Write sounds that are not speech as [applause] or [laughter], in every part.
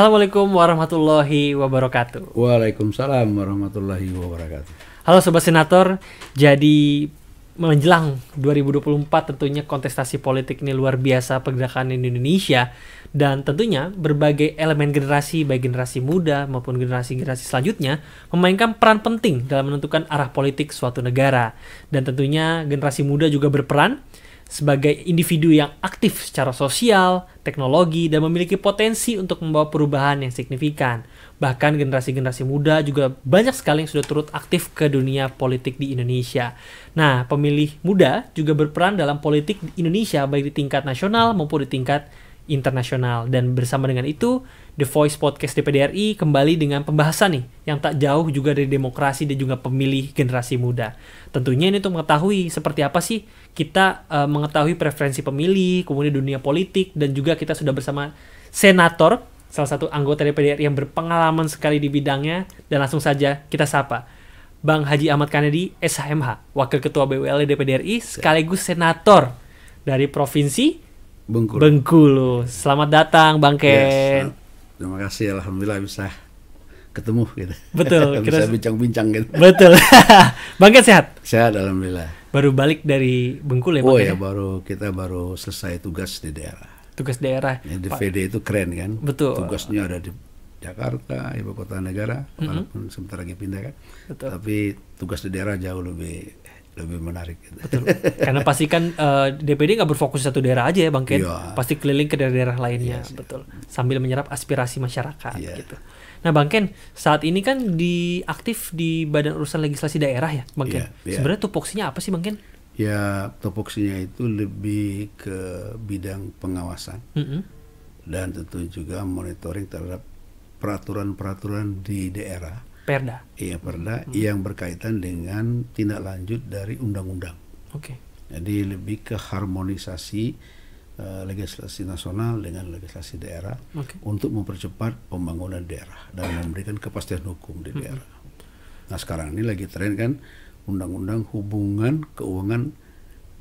Assalamualaikum warahmatullahi wabarakatuh. Waalaikumsalam warahmatullahi wabarakatuh. Halo sobat senator, jadi menjelang 2024 tentunya kontestasi politik ini luar biasa pergerakan di Indonesia dan tentunya berbagai elemen generasi baik generasi muda maupun generasi-generasi selanjutnya memainkan peran penting dalam menentukan arah politik suatu negara dan tentunya generasi muda juga berperan sebagai individu yang aktif secara sosial, teknologi, dan memiliki potensi untuk membawa perubahan yang signifikan. Bahkan generasi-generasi muda juga banyak sekali yang sudah turut aktif ke dunia politik di Indonesia. Nah, pemilih muda juga berperan dalam politik di Indonesia baik di tingkat nasional maupun di tingkat internasional. Dan bersama dengan itu, The Voice Podcast DPDRI kembali dengan pembahasan nih yang tak jauh juga dari demokrasi dan juga pemilih generasi muda. Tentunya ini untuk mengetahui seperti apa sih kita uh, mengetahui preferensi pemilih, kemudian dunia politik dan juga kita sudah bersama senator salah satu anggota DPDRI yang berpengalaman sekali di bidangnya dan langsung saja kita sapa. Bang Haji Ahmad Kanedi SHMH, Wakil Ketua BWL DPDRI sekaligus senator dari provinsi Bengkulu. Bengkulu. Selamat datang Bang iya, Ken. Yes terima kasih alhamdulillah bisa ketemu gitu. Betul. kita [laughs] bisa bincang-bincang gitu. Betul. [laughs] bang sehat? Sehat alhamdulillah. Baru balik dari Bengkulu ya Pak. Oh iya, ya, baru kita baru selesai tugas di daerah. Tugas daerah. Ya, di VD itu keren kan? Betul. Tugasnya ada di Jakarta, ibu kota negara, walaupun mm -hmm. sebentar lagi pindah kan. Betul. Tapi tugas di daerah jauh lebih lebih menarik. Gitu. Betul. Karena pasti kan uh, eh, DPD nggak berfokus satu daerah aja ya Bang Ken, ya. pasti keliling ke daerah-daerah lainnya, yes, iya betul. Sambil menyerap aspirasi masyarakat yeah. gitu. Nah Bang Ken, saat ini kan di aktif di Badan Urusan Legislasi Daerah ya Bang Ken. Yeah, yeah. Sebenarnya tupoksinya apa sih Bang Ken? Ya tupoksinya itu lebih ke bidang pengawasan mm -hmm. dan tentu juga monitoring terhadap peraturan-peraturan di daerah Perda. Iya, Perda hmm. yang berkaitan dengan tindak lanjut dari undang-undang. Oke. Okay. Jadi lebih ke harmonisasi uh, legislasi nasional dengan legislasi daerah okay. untuk mempercepat pembangunan daerah dan memberikan kepastian hukum di hmm. daerah. Hmm. Nah, sekarang ini lagi tren kan undang-undang hubungan keuangan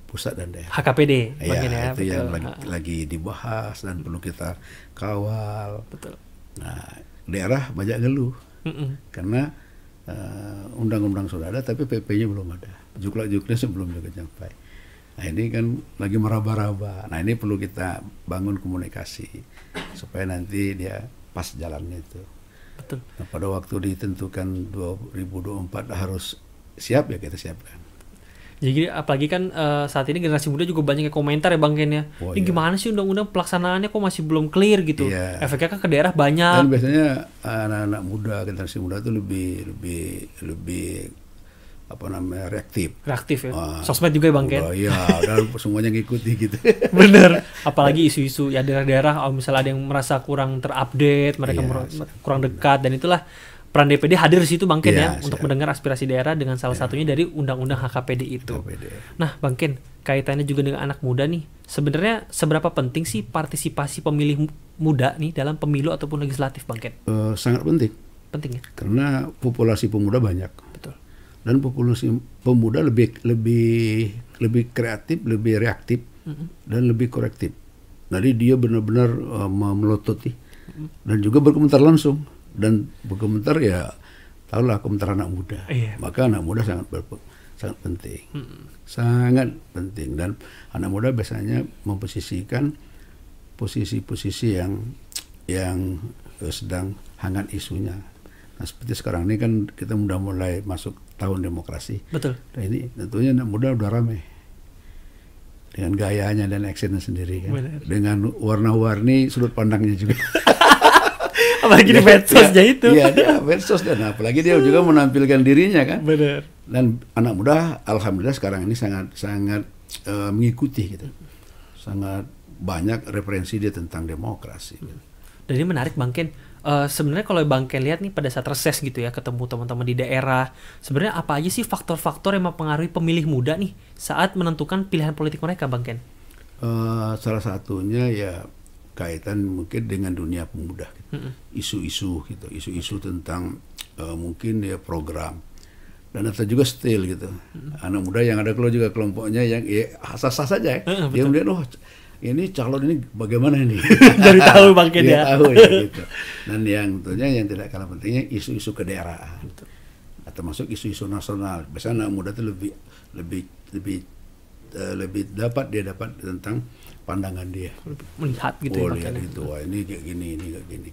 pusat dan daerah. HKPD. Iya ya itu betul. yang lagi, lagi dibahas dan perlu kita kawal. Betul. Nah, daerah banyak ngeluh. Mm-mm. Karena uh, undang-undang sudah ada tapi PP-nya belum ada. juklak juknya sebelum [laughs] juga sampai. Nah ini kan lagi meraba-raba. Nah ini perlu kita bangun komunikasi supaya nanti dia pas jalannya itu. Betul. Nah, pada waktu ditentukan 2024 harus siap ya kita siapkan. Jadi apalagi kan uh, saat ini generasi muda juga banyak yang komentar ya Bang Ken ya. Oh, ini iya. gimana sih undang-undang pelaksanaannya kok masih belum clear gitu. Iya. Efeknya kan ke daerah banyak. Dan biasanya eh, anak-anak muda generasi muda itu lebih lebih lebih apa namanya reaktif. Reaktif ya. Uh, Sosmed juga ya Bang Ken. Iya, dan [laughs] semuanya ngikuti gitu. Bener. Apalagi isu-isu ya daerah-daerah oh, misalnya ada yang merasa kurang terupdate, mereka iya, iya. kurang dekat dan itulah peran DPD hadir di situ Bang Ken yeah, ya iya, untuk mendengar aspirasi daerah dengan salah yeah. satunya dari undang-undang HKPD itu. HKPD. Nah, Bang Ken, kaitannya juga dengan anak muda nih. Sebenarnya seberapa penting sih partisipasi pemilih muda nih dalam pemilu ataupun legislatif Bang Ken? Uh, sangat penting. Penting ya. Karena populasi pemuda banyak. Betul. Dan populasi pemuda lebih lebih lebih kreatif, lebih reaktif mm -hmm. dan lebih korektif. Jadi dia benar-benar uh, eh, melototi mm dan juga berkomentar langsung dan berkomentar ya tahulah komentar anak muda. Iya. Maka anak muda sangat sangat penting, hmm. sangat penting dan anak muda biasanya memposisikan posisi-posisi yang yang eh, sedang hangat isunya. Nah seperti sekarang ini kan kita sudah mulai masuk tahun demokrasi. Betul. Nah ini tentunya anak muda udah ramai dengan gayanya dan aksennya sendiri kan, dengan warna-warni sudut pandangnya juga. [laughs] apalagi di iya, medsosnya iya, itu. Iya, dia medsos dan apalagi dia juga menampilkan dirinya kan. Benar. Dan anak muda alhamdulillah sekarang ini sangat sangat uh, mengikuti gitu. Sangat banyak referensi dia tentang demokrasi gitu. Dan ini menarik Bang Ken. Uh, sebenarnya kalau Bang Ken lihat nih pada saat reses gitu ya ketemu teman-teman di daerah, sebenarnya apa aja sih faktor-faktor yang mempengaruhi pemilih muda nih saat menentukan pilihan politik mereka Bang Ken? Uh, salah satunya ya kaitan mungkin dengan dunia pemuda gitu. isu-isu gitu isu-isu okay. tentang uh, mungkin ya program dan ada juga style gitu hmm. anak muda yang ada kalau juga kelompoknya yang ya sah-sah saja ya dia kemudian oh ini calon ini bagaimana ini [laughs] dari tahu bangkit ya. tahu ya [laughs] gitu dan yang tentunya yang tidak kalah pentingnya isu-isu ke daerah atau nah, masuk isu-isu nasional biasanya anak muda itu lebih lebih lebih eh, lebih dapat dia dapat tentang pandangan dia melihat gitu ya oh, ya lihat itu wah ini kayak gini ini kayak gini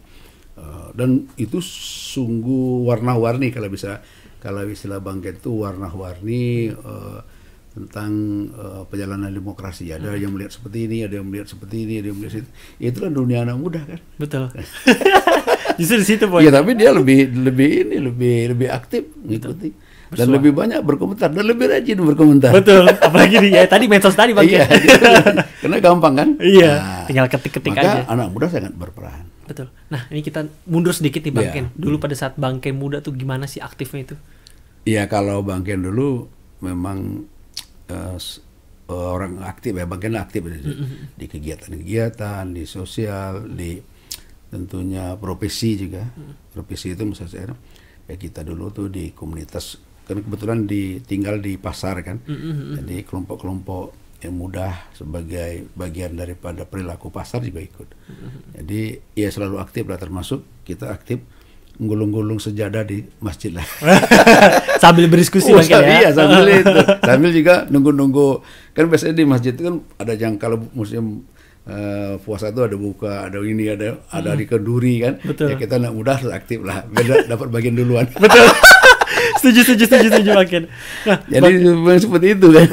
uh, dan itu sungguh warna-warni kalau bisa kalau istilah bangkit itu warna-warni uh, tentang uh, perjalanan demokrasi ada hmm. yang melihat seperti ini ada yang melihat seperti ini ada yang melihat seperti itu kan dunia anak muda kan betul [laughs] justru di situ iya, poinnya. ya tapi dia lebih lebih ini lebih lebih aktif ngikuti dan lebih banyak berkomentar dan lebih rajin berkomentar. Betul. Apalagi di, ya, tadi medsos tadi bang. iya. Ya. [laughs] Gitu. Karena gampang kan? Iya. Nah, tinggal ketik-ketik aja. anak muda sangat berperan. Betul. Nah ini kita mundur sedikit nih bang Ya. Ken. Dulu pada saat bang Ken muda tuh gimana sih aktifnya itu? Iya kalau bang Ken dulu memang uh, orang aktif ya bang Ken aktif mm -hmm. di kegiatan-kegiatan di sosial di tentunya profesi juga. Mm. Profesi itu misalnya saya kayak kita dulu tuh di komunitas kami kebetulan ditinggal di pasar kan mm-hmm. jadi kelompok-kelompok yang mudah sebagai bagian daripada perilaku pasar juga ikut mm-hmm. jadi ya selalu aktif lah termasuk kita aktif gulung-gulung sejadah di masjid lah [laughs] sambil berdiskusi [laughs] oh, mungkin ya iya, sambil [laughs] itu sambil juga nunggu-nunggu kan biasanya di masjid itu kan ada yang kalau musim uh, puasa itu ada buka, ada ini, ada ada hmm. di keduri kan. Ya Betul. Ya kita nak mudah aktif lah, biar dapat bagian duluan. Betul setuju setuju setuju setuju makin nah, jadi bang, seperti itu kan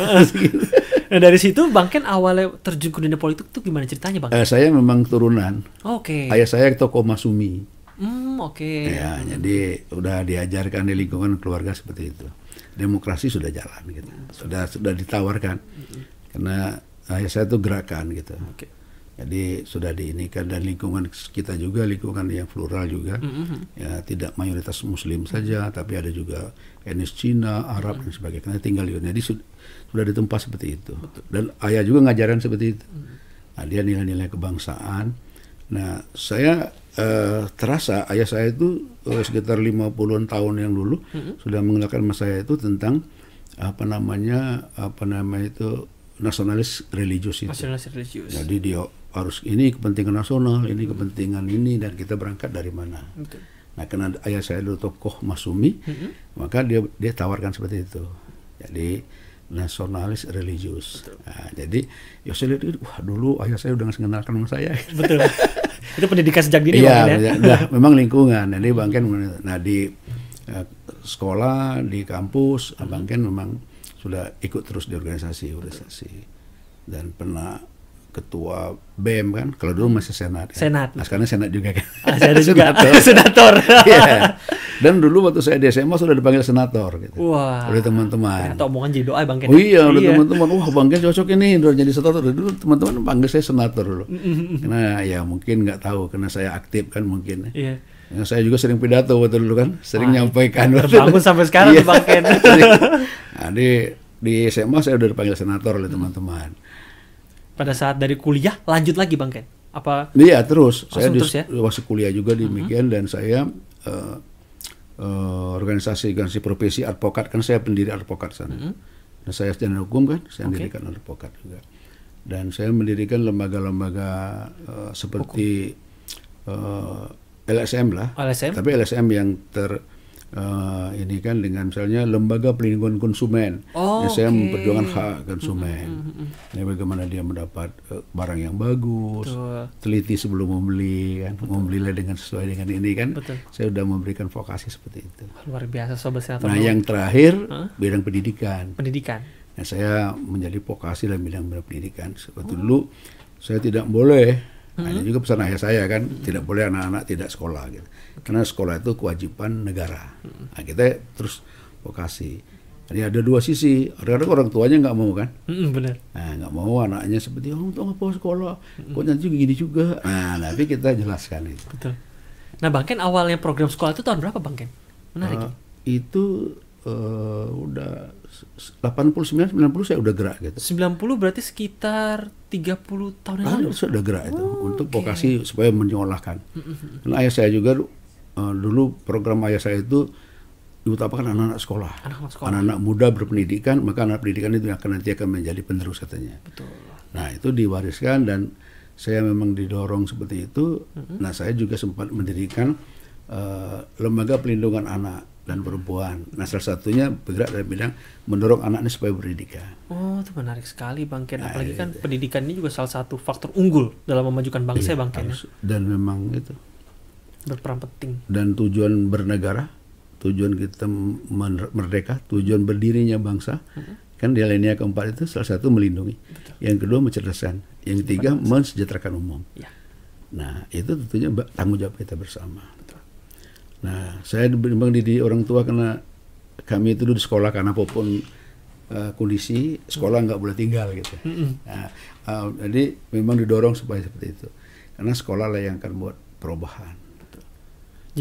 [laughs] nah dari situ bang Ken awalnya terjun ke dunia politik itu gimana ceritanya bang eh, saya memang turunan oke okay. ayah saya toko masumi hmm oke okay. ya jadi udah diajarkan di lingkungan keluarga seperti itu demokrasi sudah jalan gitu sudah sudah ditawarkan karena ayah saya tuh gerakan gitu okay jadi sudah diinikan dan lingkungan kita juga lingkungan yang plural juga mm-hmm. mm-hmm. ya tidak mayoritas Muslim saja tapi ada juga etnis Cina, Arab mm-hmm. dan sebagainya. Karena tinggal di Jadi sud- sudah ditempa seperti itu. Betul. Dan ayah juga ngajaran seperti itu. Mm-hmm. Nah, dia nilai-nilai kebangsaan. Nah saya eh, terasa ayah saya itu eh, sekitar 50-an tahun yang dulu mm-hmm. sudah mengenalkan mas saya itu tentang apa namanya apa namanya itu nasionalis religius itu. Nasionalis religius. Jadi dia harus ini kepentingan nasional, ini kepentingan ini dan kita berangkat dari mana. Okay. Nah, karena ayah saya dulu tokoh Masumi, mm-hmm. maka dia dia tawarkan seperti itu. Jadi nasionalis religius. Nah, jadi ya itu wah dulu ayah saya udah mengenalkan sama saya. Betul. [laughs] itu pendidikan sejak dini iya, ya. Iya. nah, memang lingkungan. Jadi Bang Ken, nah di eh, sekolah, di kampus, mm-hmm. Bang Ken memang sudah ikut terus di organisasi organisasi. dan pernah ketua BEM kan kalau dulu masih senat ya. senat nah sekarang senat juga kan ah, senat juga [laughs] [laughs] senator [laughs] yeah. dan dulu waktu saya di SMA sudah dipanggil senator gitu wah oleh teman-teman atau omongan jadi doa bang Ken oh iya oleh iya. teman-teman wah bang Ken cocok ini udah jadi senator dulu teman-teman panggil saya senator dulu karena ya mungkin nggak tahu karena saya aktif kan mungkin ya. Iya. Ya, saya juga sering pidato waktu dulu kan, sering wah, nyampaikan. Terbangun sampai sekarang iya. Bang Ken. nah, di, di SMA saya udah dipanggil senator oleh teman-teman. Hmm pada saat dari kuliah lanjut lagi Bang Ken? Apa Iya, terus. Saya di, ya? masih kuliah juga di mm-hmm. Mikian mm dan saya uh, uh, organisasi organisasi profesi advokat kan saya pendiri advokat sana. Mm -hmm. Nah, saya sarjana hukum kan, saya okay. mendirikan advokat juga. Dan saya mendirikan lembaga-lembaga uh, seperti uh, LSM lah. LSM? Tapi LSM yang ter uh, ini kan dengan misalnya lembaga pelindungan konsumen. Oh, ya, saya okay. memperjuangkan hak mm-hmm, konsumen. Mm -hmm. Nah, bagaimana dia mendapat uh, barang yang bagus, Betul. teliti sebelum membeli kan, Betul. dengan sesuai dengan ini kan. Betul. Saya sudah memberikan vokasi seperti itu. Luar biasa sobat senator. Nah, yang terakhir huh? bidang pendidikan. Pendidikan. Nah, saya menjadi vokasi dalam bidang, -bidang pendidikan. Sebetulnya oh. dulu saya tidak boleh Nah, hmm. ini juga pesan ayah saya kan, hmm. tidak boleh anak-anak tidak sekolah gitu. Karena sekolah itu kewajiban negara. Hmm. Nah, kita terus vokasi. Jadi ada dua sisi. Kadang-kadang orang tuanya nggak mau kan? Hmm, benar. Nah, nggak mau anaknya seperti oh untuk apa sekolah? Hmm. Kok nanti gini juga? Nah, tapi kita jelaskan itu. Betul. Nah, Bang Ken awalnya program sekolah itu tahun berapa Bang Ken? Menarik. Uh, itu uh, udah 89 90 saya udah gerak gitu. 90 berarti sekitar 30 tahun yang ah, lalu. Sudah gerak itu oh, untuk vokasi supaya menyolahkan. nah ayah saya juga uh, dulu program ayah saya itu diutamakan anak-anak sekolah. Anak-anak sekolah. Anak-anak muda berpendidikan, maka anak pendidikan itu yang akan nanti akan menjadi penerus katanya. Betul. Nah, itu diwariskan dan saya memang didorong seperti itu. Mm -hmm. Nah, saya juga sempat mendirikan uh, lembaga pelindungan anak dan perempuan. Nah salah satunya bergerak dari bidang mendorong anaknya supaya berpendidikan. Oh itu menarik sekali Bang Ken. Nah, Apalagi iya, kan itu. Iya. pendidikan ini juga salah satu faktor unggul dalam memajukan bangsa iya, Bang Ken. Ya. Harus, dan memang itu berperan penting. Dan tujuan bernegara, tujuan kita merdeka, tujuan berdirinya bangsa. Hmm. Kan di lainnya keempat itu salah satu melindungi, Betul. yang kedua mencerdaskan, yang ketiga mensejahterakan umum. Ya. Nah itu tentunya tanggung jawab kita bersama. Nah, saya memang di orang tua karena kami itu dulu di sekolah karena apapun uh, kondisi sekolah nggak boleh tinggal gitu. Nah, uh, jadi memang didorong supaya seperti itu. Karena sekolah lah yang akan buat perubahan. Gitu.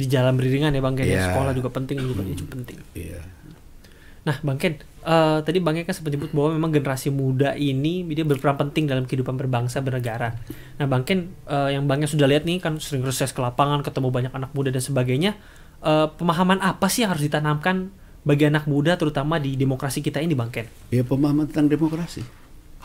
Jadi jalan beriringan ya bang, kayaknya yeah. sekolah juga penting, juga hmm. penting. Iya. Nah, Bang Ken, uh, tadi Bang Ken kan sempat nyebut bahwa memang generasi muda ini dia berperan penting dalam kehidupan berbangsa bernegara. Nah, Bang Ken uh, yang Bang Ken sudah lihat nih kan sering reses ke lapangan, ketemu banyak anak muda dan sebagainya. Uh, pemahaman apa sih yang harus ditanamkan bagi anak muda terutama di demokrasi kita ini, Bang Ken? Ya, pemahaman tentang demokrasi.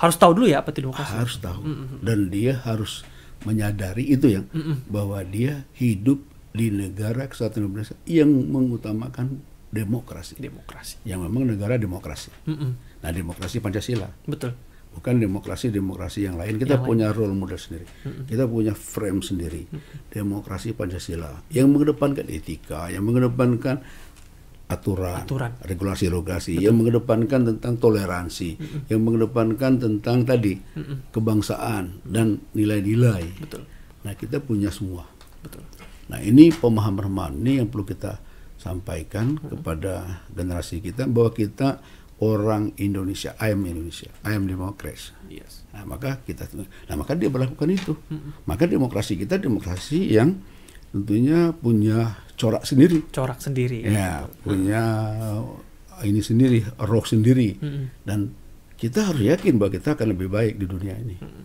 Harus tahu dulu ya apa itu demokrasi. Harus tahu. Mm -hmm. Dan dia harus menyadari itu yang mm -hmm. bahwa dia hidup di negara kesatuan Indonesia yang mengutamakan demokrasi. Demokrasi. Yang memang negara demokrasi. Mm -mm. Nah, demokrasi Pancasila. Betul. Bukan demokrasi-demokrasi yang lain. Kita yang punya lain. role model sendiri. Mm -mm. Kita punya frame sendiri. Mm -mm. Demokrasi Pancasila yang mengedepankan etika, yang mengedepankan aturan, aturan. regulasi-regulasi, yang mengedepankan tentang toleransi, mm -mm. yang mengedepankan tentang tadi mm -mm. kebangsaan dan nilai-nilai. Betul. Nah, kita punya semua. Betul. Nah, ini pemahaman-pemahaman ini yang perlu kita sampaikan kepada generasi kita bahwa kita orang Indonesia, I am Indonesia, I am demokrasi. Yes. Nah, maka kita nah maka dia melakukan itu. Maka demokrasi kita demokrasi yang tentunya punya corak sendiri. Corak sendiri. Ya, ya punya ini sendiri, roh sendiri. hmm Dan kita harus yakin bahwa kita akan lebih baik di dunia ini. hmm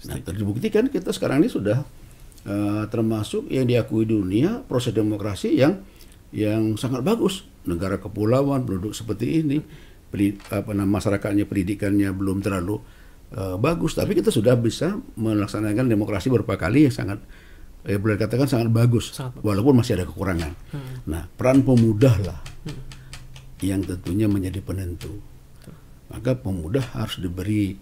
Nah, terbukti kan kita sekarang ini sudah Eh, termasuk yang diakui dunia proses demokrasi yang yang sangat bagus negara kepulauan penduduk seperti ini apa namanya masyarakatnya pendidikannya belum terlalu uh, bagus tapi kita sudah bisa melaksanakan demokrasi beberapa kali yang sangat ya boleh dikatakan sangat bagus sangat walaupun masih ada kekurangan hmm. nah peran pemuda lah hmm. yang tentunya menjadi penentu maka pemuda harus diberi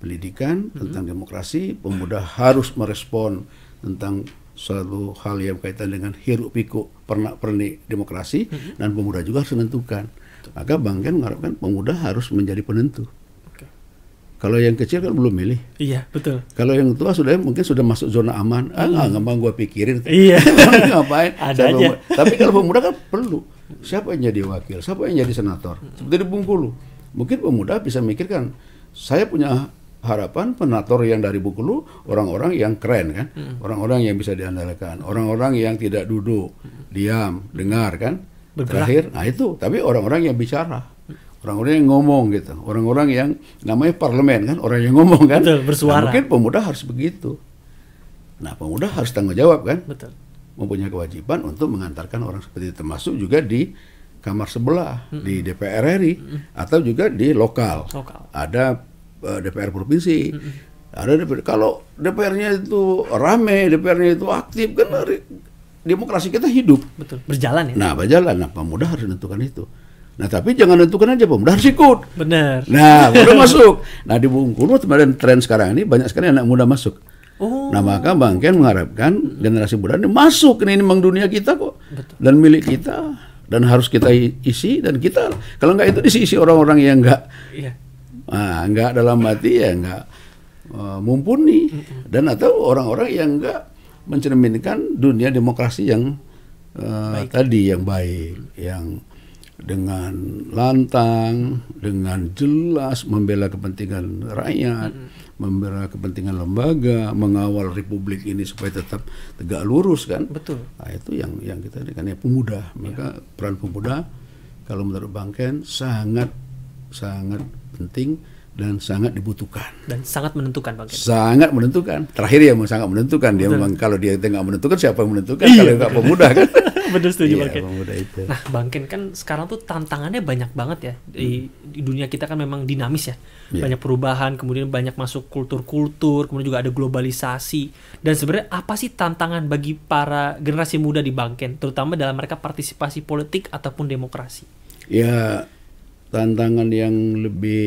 pendidikan hmm. tentang demokrasi pemuda harus merespon tentang suatu hal yang berkaitan dengan hiruk pikuk pernak pernik demokrasi mm-hmm. dan pemuda juga harus menentukan. Maka Ken mengharapkan pemuda harus menjadi penentu. Kalau yang kecil kan belum milih. Iya betul. Kalau yang tua sudah mungkin sudah masuk zona aman. Ah mm-hmm. nggak gampang gue pikirin. Iya. [laughs] ngapain? Ada aja. Tapi kalau pemuda kan perlu. Siapa yang jadi wakil? Siapa yang jadi senator? Mm-hmm. Seperti di Bungkulu. Mungkin pemuda bisa mikirkan. Saya punya harapan penator yang dari buku lu orang-orang yang keren kan, hmm. orang-orang hmm. yang bisa diandalkan, orang-orang yang tidak duduk, hmm. diam, dengar kan, Bergerak. terakhir, nah itu, tapi orang-orang yang bicara, hmm. orang-orang yang ngomong gitu, orang-orang yang namanya parlemen kan, orang yang ngomong kan, Betul, bersuara. Nah, mungkin pemuda harus begitu. Nah pemuda harus tanggung jawab kan, Betul. mempunyai kewajiban untuk mengantarkan orang seperti itu, termasuk juga di kamar sebelah hmm. di DPR RI hmm. atau juga di lokal. lokal. Ada Eh, DPR provinsi. Ada DPR. Kalau DPR-nya itu rame, DPR-nya itu aktif, kan demokrasi kita hidup. Betul. Berjalan ya. Nah, berjalan. Nah, pemuda harus menentukan itu. Nah, tapi jangan tentukan aja pemuda harus ikut. Benar. Nah, [laughs] udah masuk. Nah, di Bengkulu kemarin tren sekarang ini banyak sekali anak muda masuk. Oh. Nah, maka Bang Ken mengharapkan generasi muda ini masuk ini memang dunia kita kok. Betul. Dan milik kita dan harus kita isi dan kita kalau nggak itu diisi orang-orang yang nggak iya nah, nggak dalam hati ya nggak uh, mumpuni dan atau orang-orang yang nggak mencerminkan dunia demokrasi yang uh, tadi yang baik yang dengan lantang, dengan jelas membela kepentingan rakyat, membela kepentingan lembaga, mengawal republik ini supaya tetap tegak lurus kan? Betul. Nah, itu yang yang kita ini kan ya pemuda. Maka ya. peran pemuda kalau menurut bang ken sangat sangat penting dan sangat dibutuhkan. Dan sangat menentukan Pak. Sangat menentukan. Terakhir ya sangat menentukan. Dia Betul. memang kalau dia tidak menentukan siapa yang menentukan iya, kalau nggak pemuda kan. [laughs] Benar setuju iya, Pemuda itu. Nah Bang Ken kan sekarang tuh tantangannya banyak banget ya. Di, hmm. di dunia kita kan memang dinamis ya. Yeah. Banyak perubahan, kemudian banyak masuk kultur-kultur, kemudian juga ada globalisasi. Dan sebenarnya apa sih tantangan bagi para generasi muda di Bang Ken? Terutama dalam mereka partisipasi politik ataupun demokrasi. Ya tantangan yang lebih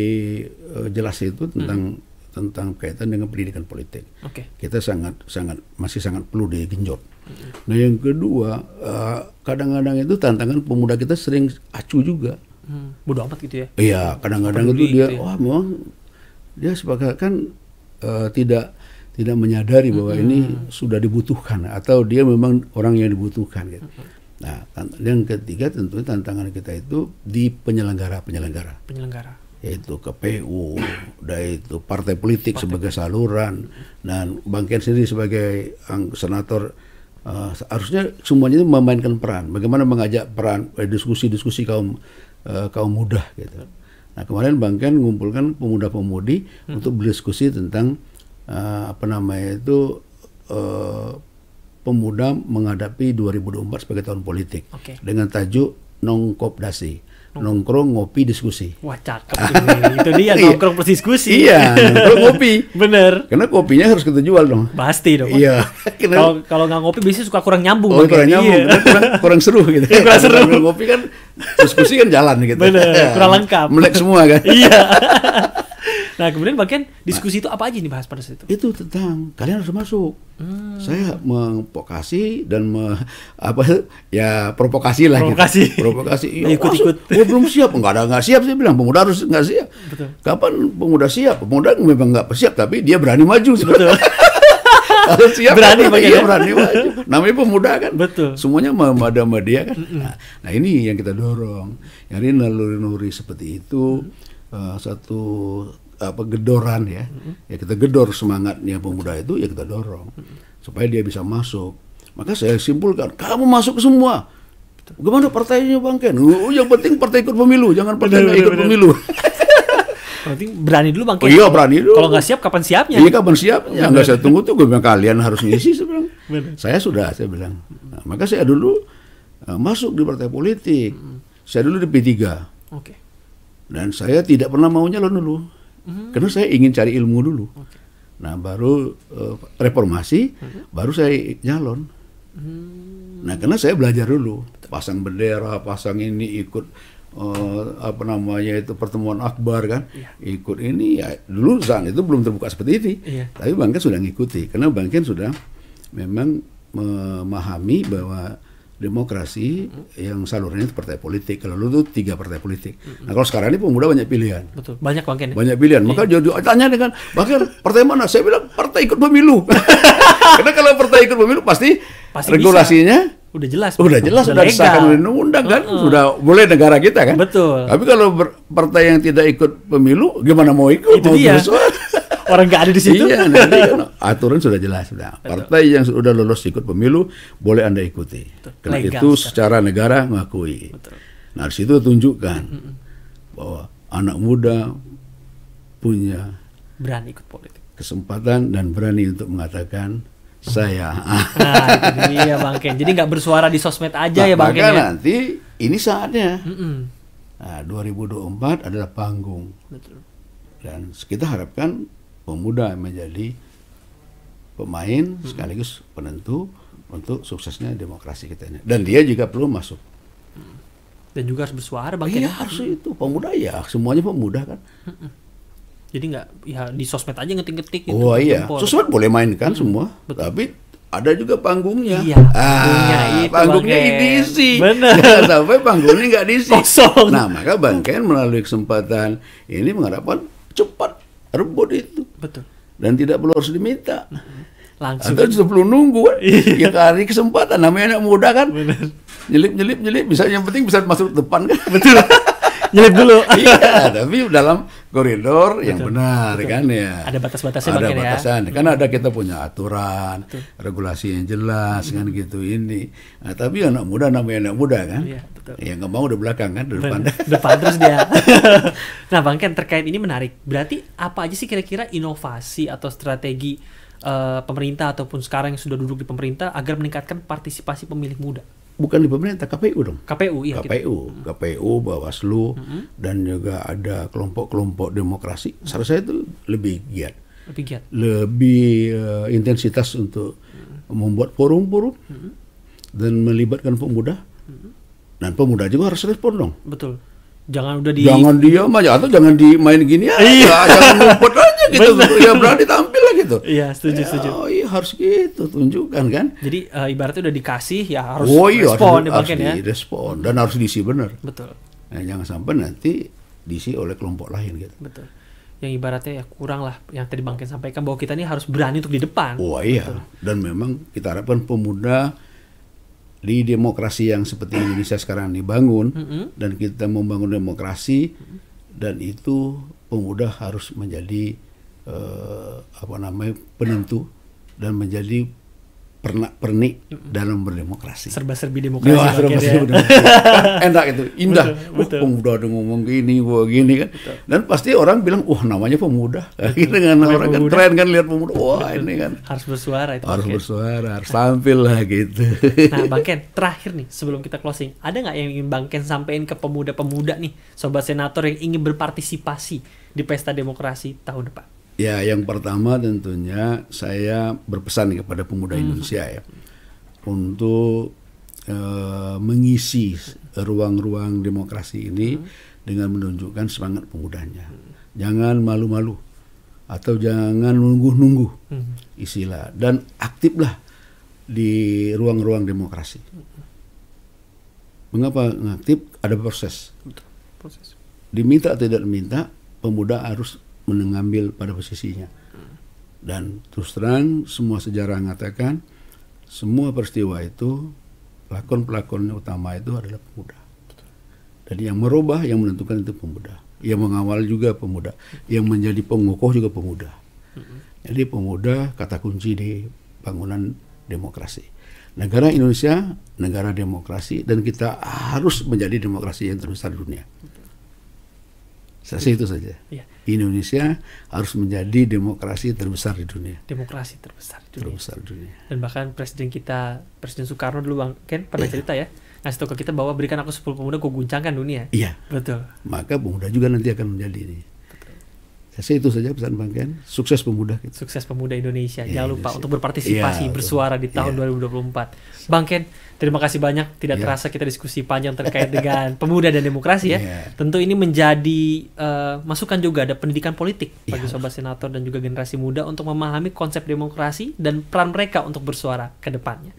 uh, jelas itu tentang hmm. tentang kaitan dengan pendidikan politik. Okay. Kita sangat sangat masih sangat perlu digenjot. Hmm. Nah yang kedua eh, kadang-kadang uh, itu tantangan pemuda kita sering acu juga. Hmm. Bodoh amat gitu ya? Iya kadang-kadang itu dia gitu ya. wah memang dia sebagai kan uh, eh, tidak tidak menyadari bahwa hmm. ini sudah dibutuhkan atau dia memang orang yang dibutuhkan gitu. Hmm. Nah, yang ketiga tentunya tantangan kita itu di penyelenggara penyelenggara. Penyelenggara. Yaitu KPU, dan itu partai politik partai. sebagai saluran dan Bang sendiri sebagai senator uh, harusnya semuanya itu memainkan peran. Bagaimana mengajak peran eh, diskusi-diskusi kaum uh, kaum muda gitu. Nah, kemarin Bang mengumpulkan pemuda-pemudi hmm. untuk berdiskusi tentang uh, apa namanya itu uh, pemuda menghadapi 2024 sebagai tahun politik okay. dengan tajuk nongkop dasi, Nongkrong, ngopi, diskusi. Wah cakep itu dia [laughs] iya. nongkrong plus diskusi. Iya, nongkrong ngopi. [laughs] Bener. Karena kopinya harus kita jual dong. Pasti dong. Iya. [laughs] Kalau kalau nggak ngopi biasanya suka kurang nyambung. Oh, kurang nyambung, iya. kurang, kurang seru gitu. Ya, kurang seru. Kalau ngopi kan diskusi kan jalan gitu. Bener. Iya. Kurang lengkap. Melek semua kan. Iya. Nah kemudian bagian nah. diskusi nah, itu apa aja nih bahas pada saat itu? Itu tentang kalian harus masuk. Hmm. Saya mengprovokasi dan me, [laughs] apa ya provokasi lah. Provokasi. Gitu. Provokasi. Ya, ikut ikut. Gue belum siap. Enggak ada enggak siap. sih bilang pemuda harus enggak siap. Betul. Kapan pemuda siap? Pemuda memang enggak siap tapi dia berani maju. Betul. [laughs] siap berani kan, iya, ya? berani maju. Namanya pemuda kan. Betul. Semuanya ada media kan. Nah, nah ini yang kita dorong. Yang ini naluri-naluri seperti itu. Hmm. Uh, satu apa gedoran ya. Ya kita gedor semangatnya pemuda itu ya kita dorong supaya dia bisa masuk. Maka saya simpulkan, kamu masuk semua. Gimana partainya Bang Ken? Oh, yang penting partai ikut pemilu, jangan partai bener, ikut bener. pemilu. [laughs] berani dulu Bang Ken. Oh, iya, berani dulu. Kalau nggak siap kapan siapnya? Iya, kapan siapnya? Nggak saya tunggu tuh gue kalian harus ngisi sebelum. Saya sudah, saya bilang. Nah, maka saya dulu uh, masuk di partai politik. Saya dulu di P3. Oke. Okay. Dan saya tidak pernah maunya lo dulu. Hmm. Karena saya ingin cari ilmu dulu. Okay. Nah, baru uh, reformasi, hmm. baru saya nyalon. Hmm. Nah, karena saya belajar dulu, pasang bendera, pasang ini ikut uh, apa namanya itu pertemuan akbar kan yeah. ikut ini ya dulu saat itu belum terbuka seperti ini yeah. tapi bangken sudah ngikuti karena bangken sudah memang memahami bahwa demokrasi hmm. yang salurnya itu partai politik. Kalau dulu tuh tiga partai politik. Hmm. Nah kalau sekarang ini pemuda banyak pilihan. Betul. Banyak makin. Ya? Banyak pilihan. Maka iya. jadi tanya dengan bahkan partai mana? Saya bilang partai ikut pemilu. [laughs] Karena kalau partai ikut pemilu pasti, pasti regulasinya bisa udah jelas udah jelas udah disahkan oleh undang-undang kan uh, uh. udah boleh negara kita kan betul tapi kalau partai yang tidak ikut pemilu gimana mau ikut itu mau dia orang nggak ada di situ. Iya, nanti kan [laughs] aturan sudah jelas sudah. Partai yang sudah lolos ikut pemilu boleh Anda ikuti. Betul. Karena Legal, itu sekarang. secara negara mengakui. Betul. Nah, di situ tunjukkan mm bahwa anak muda punya berani ikut politik. Kesempatan dan berani untuk mengatakan saya. [laughs] Nah, iya Bang Ken. Jadi nggak bersuara di sosmed aja nah, ya Bang Ken. Ya? nanti ini saatnya. Mm -mm. Nah, 2024 adalah panggung. Betul. Dan kita harapkan pemuda menjadi pemain hmm. sekaligus penentu untuk suksesnya demokrasi kita ini. Dan dia juga perlu masuk. Hmm. Dan juga harus bersuara bang. Iya harus hmm. itu pemuda ya semuanya pemuda kan. Jadi nggak ya di sosmed aja ngetik-ngetik. Gitu, oh iya tempor. sosmed boleh mainkan hmm. semua. Betul. Tapi ada juga panggungnya. Iya, panggungnya ah, itu panggungnya bangken. diisi. Benar. [laughs] sampai panggungnya nggak diisi. Kosong. Nah, maka Bangken melalui kesempatan ini mengharapkan cepat rebut itu. Betul. Dan tidak perlu harus diminta. Mm-hmm. Langsung. Atau kan? perlu nunggu kan. Iya. ya cari kesempatan. Namanya anak muda kan. Benar. Nyelip, nyelip, nyelip. Bisa, yang penting bisa masuk depan kan. Betul. [laughs] nyelip dulu. [laughs] iya, [laughs] tapi dalam koridor betul, yang benar betul. kan ya. Ada batas-batasnya Ada ya. batasan. Ya. Karena hmm. ada kita punya aturan, betul. regulasi yang jelas kan, hmm. kan gitu ini. Nah, tapi anak muda namanya anak muda kan. Iya, betul. Yang mau udah belakang kan, depan. depan terus dia. [laughs] nah, Bang Ken terkait ini menarik. Berarti apa aja sih kira-kira inovasi atau strategi uh, pemerintah ataupun sekarang yang sudah duduk di pemerintah agar meningkatkan partisipasi pemilih muda? bukan di pemerintah KPU dong. KPU iya. KPU, gitu. KPU, Bawaslu mm-hmm. dan juga ada kelompok-kelompok demokrasi. Mm-hmm. itu lebih giat. Lebih giat. Lebih uh, intensitas untuk mm-hmm. membuat forum-forum mm-hmm. dan melibatkan pemuda. Mm-hmm. Dan pemuda juga harus respon dong. Betul. Jangan udah di Jangan diam aja atau jangan dimain gini aja. Iya. Jangan ngumpet aja gitu. [laughs] ya berani tampil lah gitu. Iya, setuju, ya, setuju. Oh, harus gitu tunjukkan kan. Jadi uh, ibaratnya udah dikasih ya harus oh, iya, respon harus, ya, harus ya. Respon dan harus diisi benar. Betul. Nah, jangan sampai nanti diisi oleh kelompok lain gitu. Betul. Yang ibaratnya ya kurang lah yang tadi Bang Ken sampaikan bahwa kita ini harus berani untuk di depan. Wah oh, iya. Betul. Dan memang kita harapkan pemuda di demokrasi yang seperti Indonesia sekarang dibangun mm -hmm. dan kita membangun demokrasi mm -hmm. dan itu pemuda harus menjadi uh, apa namanya penentu dan menjadi pernak-pernik mm. dalam berdemokrasi. Serba-serbi ya, demokrasi. Ya, serba-serbi [laughs] demokrasi. Enak itu, indah. Betul, betul. Wah, pemuda ada ngomong gini, gua gini kan. Betul. Dan pasti orang bilang, wah namanya pemuda. [laughs] Gitu kan, orang kan pemuda. kan tren kan lihat pemuda. Wah betul. ini kan. Harus bersuara itu. Harus bersuara, harus tampil lah gitu. Nah Bang Ken, terakhir nih sebelum kita closing, ada nggak yang ingin Bang Ken sampaikan ke pemuda-pemuda nih, sobat senator yang ingin berpartisipasi di pesta demokrasi tahun depan? Ya, yang pertama tentunya saya berpesan kepada pemuda hmm. Indonesia ya untuk uh, mengisi ruang-ruang demokrasi ini hmm. dengan menunjukkan semangat pemudanya. Hmm. Jangan malu-malu atau jangan nunggu-nunggu hmm. istilah dan aktiflah di ruang-ruang demokrasi. Mengapa aktif? Ada proses. proses. Diminta atau tidak diminta, pemuda harus mengambil pada posisinya. Dan terus terang semua sejarah mengatakan semua peristiwa itu pelakon-pelakon utama itu adalah pemuda. Dan yang merubah, yang menentukan itu pemuda. Yang mengawal juga pemuda. Yang menjadi pengukuh juga pemuda. Jadi pemuda kata kunci di bangunan demokrasi. Negara Indonesia, negara demokrasi, dan kita harus menjadi demokrasi yang terbesar di dunia. Saya itu saja. Ya. Indonesia harus menjadi demokrasi terbesar di dunia. Demokrasi terbesar di dunia. Terbesar di dunia. Dan bahkan presiden kita, Presiden Soekarno dulu Bang Ken pernah ya. cerita ya, ngasih tahu ke kita bahwa berikan aku 10 pemuda, gue guncangkan dunia. Iya. Betul. Maka pemuda juga nanti akan menjadi ini saya itu saja pesan Bang Ken. Sukses pemuda. Gitu. Sukses pemuda Indonesia. Jangan ya, lupa iya, untuk berpartisipasi, ya, bersuara di iya. tahun ya. 2024. Bang Ken, terima kasih banyak. Tidak ya. terasa kita diskusi panjang terkait dengan [laughs] pemuda dan demokrasi ya. ya. Tentu ini menjadi uh, masukan juga ada pendidikan politik ya. bagi sobat senator dan juga generasi muda untuk memahami konsep demokrasi dan peran mereka untuk bersuara ke depannya.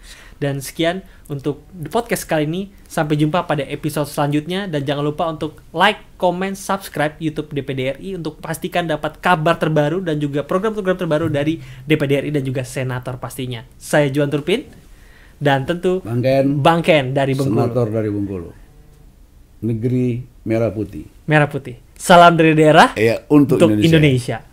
Dan sekian untuk podcast kali ini. Sampai jumpa pada episode selanjutnya dan jangan lupa untuk like, comment, subscribe YouTube DPDRI untuk pastikan dapat kabar terbaru dan juga program-program terbaru dari DPDRI dan juga senator pastinya. Saya Juan Turpin dan tentu Bang Ken, Bang Ken dari Bengkulu. Senator dari Bengkulu. Negeri merah putih. Merah putih. Salam dari daerah iya, untuk, untuk Indonesia. Indonesia.